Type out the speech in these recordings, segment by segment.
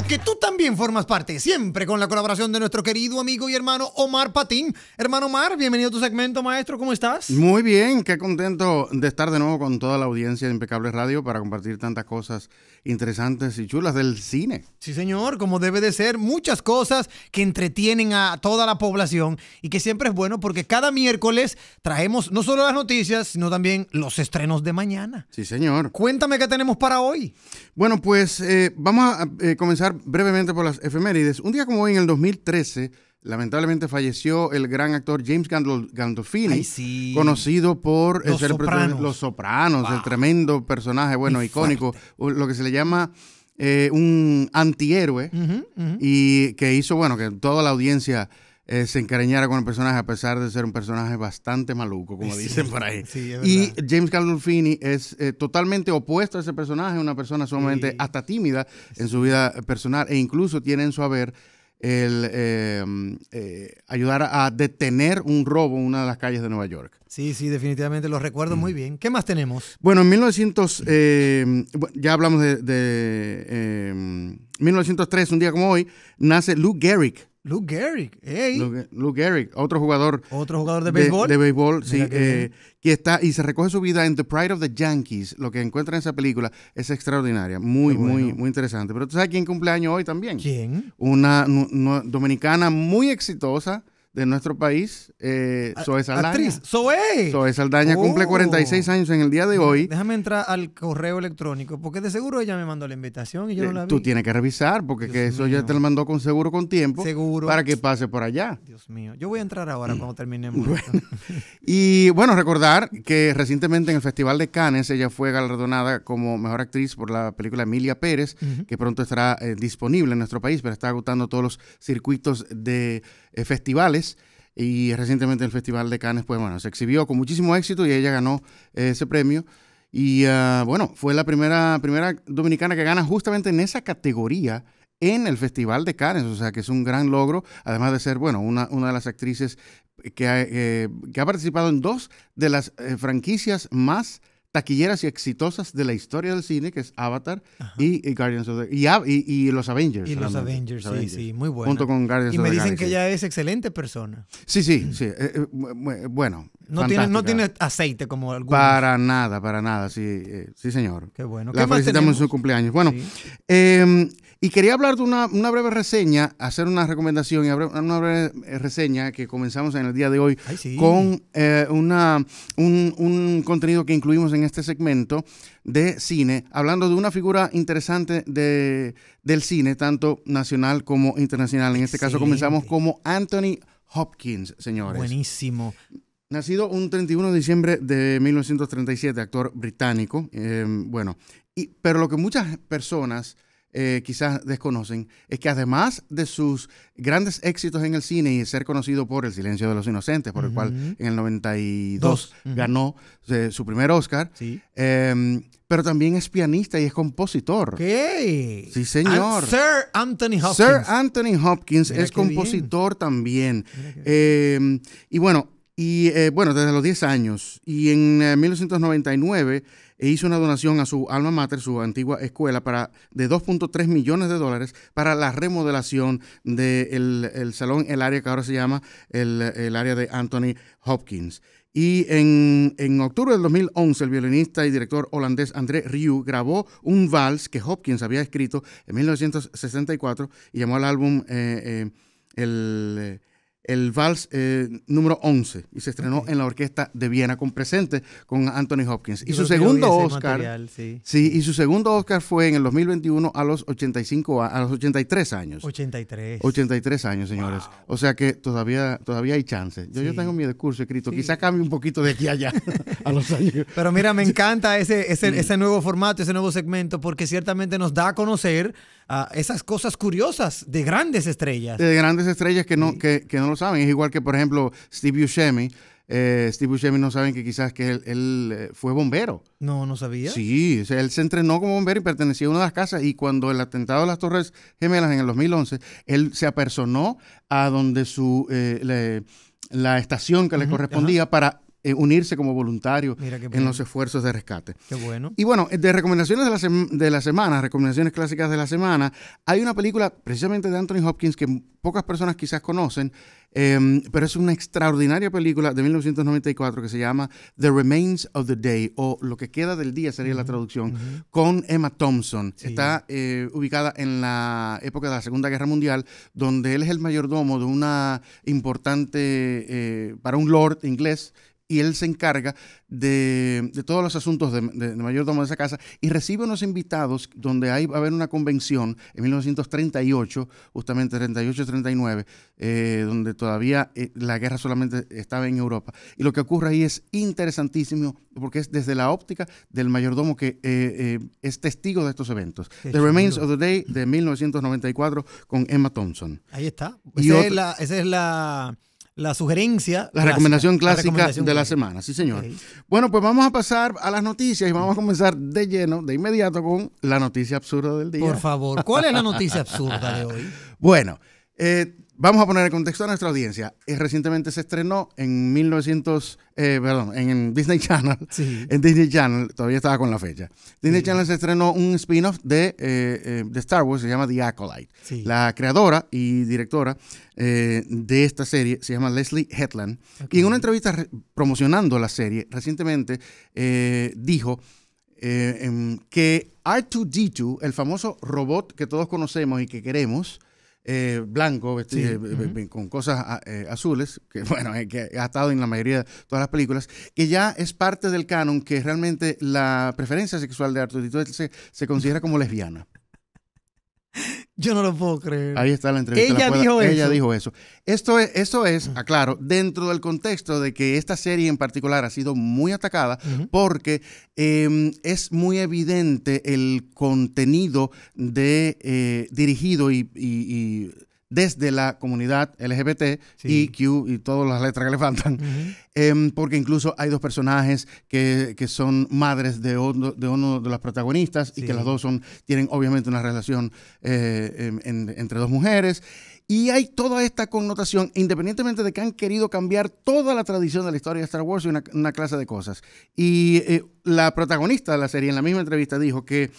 porque que tú bien formas parte, siempre con la colaboración de nuestro querido amigo y hermano Omar Patín. Hermano Omar, bienvenido a tu segmento, maestro, ¿cómo estás? Muy bien, qué contento de estar de nuevo con toda la audiencia de Impecable Radio para compartir tantas cosas interesantes y chulas del cine. Sí, señor, como debe de ser, muchas cosas que entretienen a toda la población y que siempre es bueno porque cada miércoles traemos no solo las noticias, sino también los estrenos de mañana. Sí, señor. Cuéntame qué tenemos para hoy. Bueno, pues eh, vamos a eh, comenzar brevemente por las efemérides. Un día como hoy, en el 2013, lamentablemente falleció el gran actor James Gandolfini, conocido por Los Sopranos, Los Sopranos el tremendo personaje, bueno, icónico, lo que se le llama eh, un antihéroe, y que hizo, bueno, que toda la audiencia eh, se encariñara con el personaje, a pesar de ser un personaje bastante maluco, como dicen por ahí. y James Gandolfini es eh, totalmente opuesto a ese personaje, una persona sumamente hasta tímida en su vida personal, e incluso tiene en su haber el em, eh, ayudar a detener un robo en una de las calles de Nueva York. Sí, sí, definitivamente lo recuerdo muy bien. ¿Qué más tenemos? Bueno, en 1900, em, ya hablamos de, 1903, em, un día como hoy, nace Lou Gehrig, Luke Gehrig, hey. Luke, otro jugador. Otro jugador de béisbol. De, béisbol, sí. Eh, está y se recoge su vida en The Pride of the Yankees. Lo que encuentra en esa película es extraordinaria, muy, muy, muy interesante. Pero tú sabes quién cumpleaños hoy también. ¿Quién? una dominicana muy exitosa de nuestro país, eh, Zoe Saldaña. Actriz, Zoe. Zoe Saldaña cumple 46 años en el día de hoy. Déjame entrar al correo electrónico, porque de seguro ella me mandó la invitación y yo no eh, la vi. Tú tienes que revisar, porque eso ya te lo mandó con seguro con tiempo. Seguro. Para que pase por allá. Dios mío. Yo voy a entrar ahora mm. cuando terminemos. y bueno, recordar que recientemente en el Festival de Cannes ella fue galardonada como mejor actriz por la película Emilia Pérez, que pronto estará eh, disponible en nuestro país, pero está agotando todos los circuitos de eh, festivales y recientemente en el Festival de Cannes, pues bueno, se exhibió con muchísimo éxito y ella ganó eh, ese premio. Y ah, bueno, fue la primera, primera dominicana que gana justamente en esa categoría en el Festival de Cannes, o sea que es un gran logro, además de ser, bueno, una, una de las actrices que ha, eh, que ha, participado en dos de las eh, franquicias más taquilleras y exitosas de la historia del cine, que es Avatar y, Guardians of the y, los Avengers. Y los Avengers, sí, sí, muy bueno. Junto con Guardians Y me dicen que ella es excelente persona. Sí, sí, mm. sí. Eh, eh, bueno. No tiene, no tiene aceite como algunos. Para nada, para nada, sí, eh, sí señor. Qué bueno. La felicitamos en su cumpleaños. Bueno, eh, y quería hablar de una, breve reseña, hacer una recomendación y una breve eh, reseña que comenzamos en el día de hoy con eh, una, un, contenido que incluimos en este segmento de cine, hablando de una figura interesante de, del cine, tanto nacional como internacional. En este caso comenzamos como Anthony Hopkins, señores. Buenísimo. Nacido un 31 de diciembre de 1937, actor británico. Em, bueno, pero lo que muchas personas eh, quizás desconocen es que además de sus grandes éxitos en el cine y ser conocido por El silencio de los inocentes, por el cual en el 92 ganó eh, su primer Oscar, em, pero también es pianista y es compositor. ¿Qué? Sí, señor. Sir Anthony Hopkins. Sir Anthony Hopkins es compositor también. Em, y bueno, y eh, bueno, desde los 10 años. Y en 1999 e hizo una donación a su alma mater, su antigua escuela, para, de 2.3 millones de dólares para la remodelación del el, salón, el área que ahora se llama el, área de Anthony Hopkins. Y en, octubre del 2011, el violinista y director holandés André Rieu grabó un vals que Hopkins había escrito en 1964 y llamó al álbum eh, eh, el el vals eh, número 11 y se estrenó en la orquesta de Viena con presente con Anthony Hopkins. y su segundo Oscar, sí. y su segundo Oscar fue en el 2021 a los 85 a los 83 años. 83. 83 años, señores. O sea que todavía todavía hay chance. Yo, tengo mi discurso escrito, quizás quizá cambie un poquito de aquí allá a los años. Pero mira, me encanta ese ese, ese nuevo formato, ese nuevo segmento porque ciertamente nos da a conocer a esas cosas curiosas de grandes estrellas. De grandes estrellas que no, que, no lo saben. Es igual que, por ejemplo, Steve Buscemi. Eh, Steve Buscemi no saben que quizás que él, eh, fue bombero. No, no sabía. Sí, él se entrenó como bombero y pertenecía a una de las casas y cuando el atentado de las Torres Gemelas en el 2011, él se apersonó a donde su eh, la estación que le correspondía para eh, unirse como voluntario en los esfuerzos de rescate. Qué bueno. Y bueno, de recomendaciones de la, semana, recomendaciones clásicas de la semana, hay una película precisamente de Anthony Hopkins que pocas personas quizás conocen, em, pero es una extraordinaria película de 1994 que se llama The Remains of the Day o Lo que queda del día sería la traducción, con Emma Thompson. Está eh, ubicada en la época de la Segunda Guerra Mundial, donde él es el mayordomo de una importante, eh, para un lord inglés y él se encarga de, todos los asuntos de, mayordomo de esa casa y recibe unos invitados donde hay, va a haber una convención en 1938, justamente 38-39, eh, donde todavía eh, la guerra solamente estaba en Europa. Y lo que ocurre ahí es interesantísimo porque es desde la óptica del mayordomo que eh, es testigo de estos eventos. the Remains of the Day de 1994 con Emma Thompson. Ahí está. Esa es la la sugerencia. La recomendación clásica de la semana, sí señor. Bueno, pues vamos a pasar a las noticias y vamos a comenzar de lleno, de inmediato, con la noticia absurda del día. Por favor, ¿cuál es la noticia absurda de hoy? Bueno, eh, Vamos a poner el contexto a nuestra audiencia. Eh, recientemente se estrenó en 1900, eh, perdón, en Disney Channel. En Disney Channel, todavía estaba con la fecha. Disney Channel se estrenó un spin-off eh, de, Star Wars, se llama The Acolyte. La creadora y directora de esta serie se llama Leslie Hetland. Y en una entrevista promocionando la serie, recientemente dijo em, que R2D2, el famoso robot que todos conocemos y que queremos, eh, blanco, vestido, eh, con cosas ah, eh, azules, que bueno, que ha estado en la mayoría de todas las películas, que ya es parte del canon que realmente la preferencia sexual de Arthur se considera como lesbiana. Yo no lo puedo creer. Ahí está la entrevista. Ella, dijo dijo, Ella eso. dijo eso. Esto es, eso es, aclaro, ah, dentro del contexto de que esta serie en particular ha sido muy atacada porque em, es muy evidente el contenido de, eh, dirigido y desde la comunidad LGBT y y todas las letras que le faltan, em, porque incluso hay dos personajes que, son madres de, uno de, los protagonistas y que las dos son, tienen obviamente una relación eh, em, entre dos mujeres. Y hay toda esta connotación, independientemente de que han querido cambiar toda la tradición de la historia de Star Wars y una, clase de cosas. Y eh, la protagonista de la serie en la misma entrevista dijo que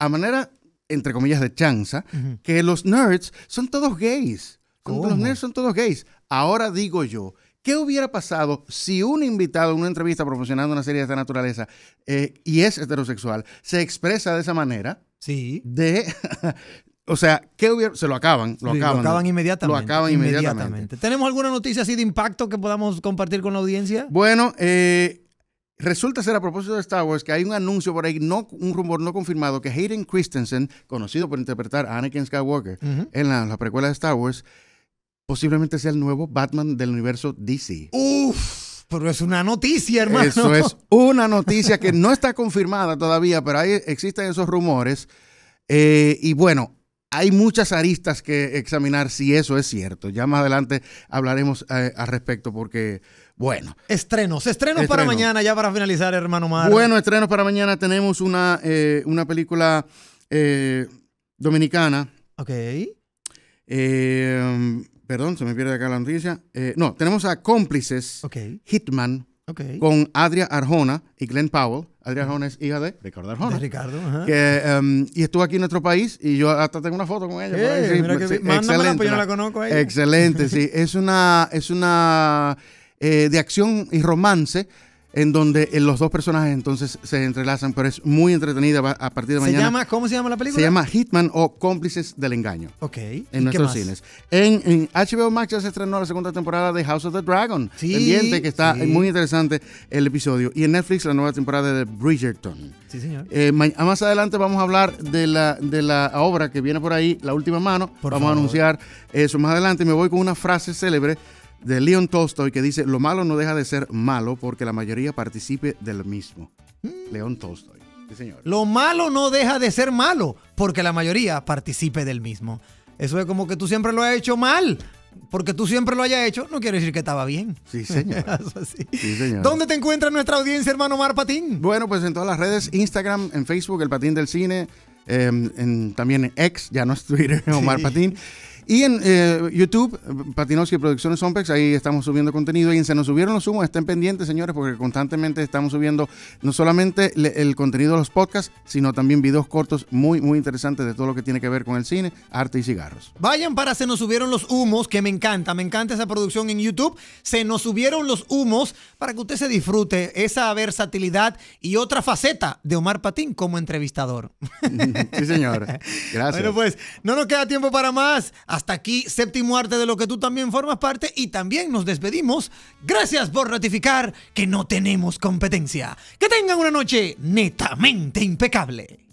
a manera entre comillas, de chanza, que los nerds son todos gays. los nerds son todos gays. Ahora digo yo, ¿qué hubiera pasado si un invitado en una entrevista promocionando una serie de esta naturaleza eh, y es heterosexual, se expresa de esa manera? Sí. De. o sea, ¿qué hubiera? Se lo acaban, lo acaban. Lo acaban inmediatamente. Lo acaban inmediatamente. ¿Tenemos alguna noticia así de impacto que podamos compartir con la audiencia? Bueno, eh, Resulta ser a propósito de Star Wars que hay un anuncio por ahí, no, un rumor no confirmado, que Hayden Christensen, conocido por interpretar a Anakin Skywalker en la, precuela de Star Wars, posiblemente sea el nuevo Batman del universo DC. ¡Uf! Pero es una noticia, hermano. Eso es una noticia que no está confirmada todavía, pero ahí existen esos rumores. Eh, y bueno, hay muchas aristas que examinar si eso es cierto. Ya más adelante hablaremos eh, al respecto porque, bueno. Estrenos, estrenos para mañana, ya para finalizar, hermano Mar. Bueno, estrenos para mañana. Tenemos una, eh, una película eh, dominicana. Ok. perdón, se me pierde acá la noticia. no, tenemos a Cómplices, Ok. Hitman con Adria Arjona y Glenn Powell. Adria Arjona es hija de Ricardo Arjona. Ricardo, ajá. Que, em, y estuvo aquí en nuestro país y yo hasta tengo una foto con ella. sí, que excelente. Pues, yo no la conozco a Excelente, sí. Es una, es una eh, de acción y romance en donde eh, los dos personajes entonces se entrelazan, pero es muy entretenida a partir de mañana. ¿Se llama, ¿Cómo se llama la película? Se llama Hitman o Cómplices del Engaño. Ok. En nuestros cines. En, HBO Max ya se estrenó la segunda temporada de House of the Dragon. Sí. Pendiente, que está muy interesante el episodio. Y en Netflix la nueva temporada de Bridgerton. Sí, señor. Eh, más adelante vamos a hablar de la, de la obra que viene por ahí, La Última Mano. Por vamos a anunciar eso más adelante. Me voy con una frase célebre de Leon Tolstoy que dice, lo malo no deja de ser malo porque la mayoría participe del mismo. Leon mm. León Tolstoy. Sí, señor. Lo malo no deja de ser malo porque la mayoría participe del mismo. Eso es como que tú siempre lo has hecho mal. Porque tú siempre lo hayas hecho, no quiere decir que estaba bien. Sí, señor. sí, señor. ¿Dónde te encuentra nuestra audiencia, hermano Mar Patín? Bueno, pues en todas las redes, Instagram, en Facebook, El Patín del Cine, em, también en X, ya no es Twitter, Omar Patín. Y en eh, YouTube, y Producciones Sompex, ahí estamos subiendo contenido. Y en Se nos subieron los humos, estén pendientes, señores, porque constantemente estamos subiendo no solamente el contenido de los podcasts, sino también videos cortos muy, muy interesantes de todo lo que tiene que ver con el cine, arte y cigarros. Vayan para Se nos subieron los humos, que me encanta, me encanta esa producción en YouTube. Se nos subieron los humos para que usted se disfrute esa versatilidad y otra faceta de Omar Patín como entrevistador. Sí, señor. Gracias. Bueno, pues no nos queda tiempo para más. Hasta aquí, séptimo arte de lo que tú también formas parte y también nos despedimos. Gracias por ratificar que no tenemos competencia. Que tengan una noche netamente impecable.